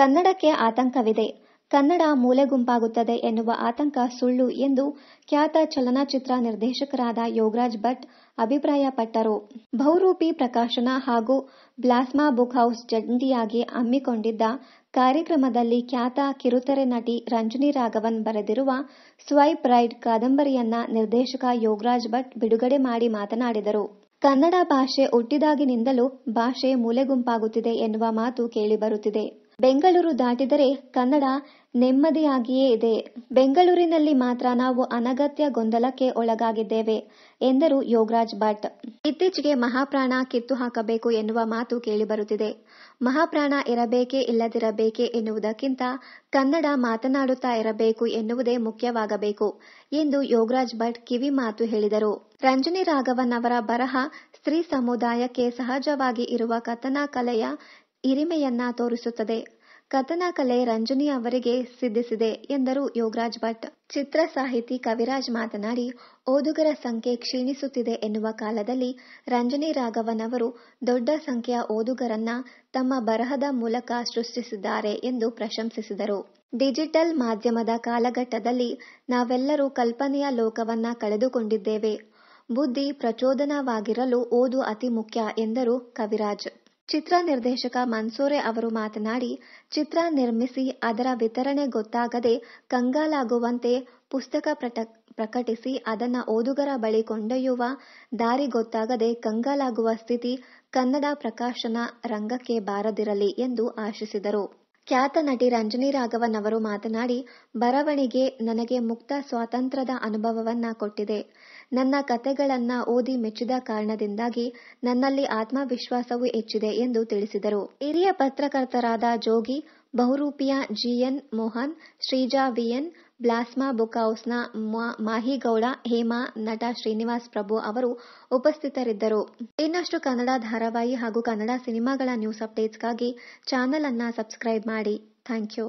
ಕನ್ನಡಕ್ಕೆ ಆತಂಕವಿದೆ ಕನ್ನಡ ಗುಂಪಾಗುತ್ತದೆ ಎನ್ನುವ ಆತಂಕ ಸುಳ್ಳು ಎಂದು ಖ್ಯಾತ ಚಲನಚಿತ್ರ ನಿರ್ದೇಶಕರಾದ ಯೋಗರಾಜ್ ಭಟ್ ಅಭಿಪ್ರಾಯಪಟ್ಟರು ಬಹುರೂಪಿ ಪ್ರಕಾಶನ ಹಾಗೂ ಬ್ಲಾಸ್ಮಾ ಬುಕ್ ಹೌಸ್ ಜಂಟಿಯಾಗಿ ಹಮ್ಮಿಕೊಂಡಿದ್ದ ಕಾರ್ಯಕ್ರಮದಲ್ಲಿ ಖ್ಯಾತ ಕಿರುತೆರೆ ನಟಿ ರಂಜನಿ ರಾಘವನ್ ಬರೆದಿರುವ ಸ್ವೈಪ್ ರೈಡ್ ಕಾದಂಬರಿಯನ್ನ ನಿರ್ದೇಶಕ ಯೋಗರಾಜ್ ಭಟ್ ಬಿಡುಗಡೆ ಮಾಡಿ ಮಾತನಾಡಿದರು ಕನ್ನಡ ಭಾಷೆ ಹುಟ್ಟಿದಾಗಿನಿಂದಲೂ ಭಾಷೆ ಮೂಲೆಗುಂಪಾಗುತ್ತಿದೆ ಎನ್ನುವ ಮಾತು ಕೇಳಿಬರುತ್ತಿದೆ ಬೆಂಗಳೂರು ದಾಟಿದರೆ ಕನ್ನಡ ನೆಮ್ಮದಿಯಾಗಿಯೇ ಇದೆ ಬೆಂಗಳೂರಿನಲ್ಲಿ ಮಾತ್ರ ನಾವು ಅನಗತ್ಯ ಗೊಂದಲಕ್ಕೆ ಒಳಗಾಗಿದ್ದೇವೆ ಎಂದರು ಯೋಗರಾಜ್ ಭಟ್ ಇತ್ತೀಚೆಗೆ ಮಹಾಪ್ರಾಣ ಕಿತ್ತು ಹಾಕಬೇಕು ಎನ್ನುವ ಮಾತು ಕೇಳಿಬರುತ್ತಿದೆ ಮಹಾಪ್ರಾಣ ಇರಬೇಕೇ ಇಲ್ಲದಿರಬೇಕೆ ಎನ್ನುವುದಕ್ಕಿಂತ ಕನ್ನಡ ಮಾತನಾಡುತ್ತಾ ಇರಬೇಕು ಎನ್ನುವುದೇ ಮುಖ್ಯವಾಗಬೇಕು ಎಂದು ಯೋಗರಾಜ್ ಭಟ್ ಕಿವಿ ಮಾತು ಹೇಳಿದರು ರಂಜನಿ ರಾಘವನ್ ಅವರ ಬರಹ ಸ್ತ್ರೀ ಸಮುದಾಯಕ್ಕೆ ಸಹಜವಾಗಿ ಇರುವ ಕಥನ ಕಲೆಯ ಹಿರಿಮೆಯನ್ನ ತೋರಿಸುತ್ತದೆ ಕಥನ ಕಲೆ ರಂಜನಿ ಅವರಿಗೆ ಸಿದ್ಧಿಸಿದೆ ಎಂದರು ಯೋಗರಾಜ್ ಭಟ್ ಚಿತ್ರ ಸಾಹಿತಿ ಕವಿರಾಜ್ ಮಾತನಾಡಿ ಓದುಗರ ಸಂಖ್ಯೆ ಕ್ಷೀಣಿಸುತ್ತಿದೆ ಎನ್ನುವ ಕಾಲದಲ್ಲಿ ರಂಜನಿ ರಾಘವನ್ ಅವರು ದೊಡ್ಡ ಸಂಖ್ಯೆಯ ಓದುಗರನ್ನ ತಮ್ಮ ಬರಹದ ಮೂಲಕ ಸೃಷ್ಟಿಸಿದ್ದಾರೆ ಎಂದು ಪ್ರಶಂಸಿಸಿದರು ಡಿಜಿಟಲ್ ಮಾಧ್ಯಮದ ಕಾಲಘಟ್ಟದಲ್ಲಿ ನಾವೆಲ್ಲರೂ ಕಲ್ಪನೆಯ ಲೋಕವನ್ನ ಕಳೆದುಕೊಂಡಿದ್ದೇವೆ ಬುದ್ಧಿ ಪ್ರಚೋದನವಾಗಿರಲು ಓದು ಅತಿ ಮುಖ್ಯ ಎಂದರು ಕವಿರಾಜ್ ಚಿತ್ರ ನಿರ್ದೇಶಕ ಮನ್ಸೂರೆ ಅವರು ಮಾತನಾಡಿ ಚಿತ್ರ ನಿರ್ಮಿಸಿ ಅದರ ವಿತರಣೆ ಗೊತ್ತಾಗದೆ ಕಂಗಾಲಾಗುವಂತೆ ಪುಸ್ತಕ ಪ್ರಕಟಿಸಿ ಅದನ್ನ ಓದುಗರ ಬಳಿ ಕೊಂಡೊಯ್ಯುವ ದಾರಿ ಗೊತ್ತಾಗದೆ ಕಂಗಾಲಾಗುವ ಸ್ಥಿತಿ ಕನ್ನಡ ಪ್ರಕಾಶನ ರಂಗಕ್ಕೆ ಬಾರದಿರಲಿ ಎಂದು ಆಶಿಸಿದರು ಖ್ಯಾತ ನಟಿ ರಂಜನಿ ರಾಘವನ್ ಅವರು ಮಾತನಾಡಿ ಬರವಣಿಗೆ ನನಗೆ ಮುಕ್ತ ಸ್ವಾತಂತ್ರ್ಯದ ಅನುಭವವನ್ನ ಕೊಟ್ಟಿದೆ ನನ್ನ ಕತೆಗಳನ್ನು ಓದಿ ಮೆಚ್ಚಿದ ಕಾರಣದಿಂದಾಗಿ ನನ್ನಲ್ಲಿ ಆತ್ಮವಿಶ್ವಾಸವೂ ಹೆಚ್ಚಿದೆ ಎಂದು ತಿಳಿಸಿದರು ಹಿರಿಯ ಪತ್ರಕರ್ತರಾದ ಜೋಗಿ ಬಹುರೂಪಿಯ G N Mohan Sreeja V N Blossom book ಹೌಸ್ನ ಮಾಹಿಗೌಡ ಹೇಮಾ ನಟ ಶ್ರೀನಿವಾಸ್ ಪ್ರಭು ಅವರು ಉಪಸ್ಥಿತರಿದ್ದರು ಇನ್ನಷ್ಟು ಕನ್ನಡ ಧಾರಾವಾಹಿ ಹಾಗೂ ಕನ್ನಡ ಸಿನಿಮಾಗಳ ನ್ಯೂಸ್ ಅಪ್ಡೇಟ್ಸ್ಗಾಗಿ ಚಾನೆಲ್ ಅನ್ನ ಸಬ್ಸ್ಕ್ರೈಬ್ ಮಾಡಿ ಥ್ಯಾಂಕ್ ಯು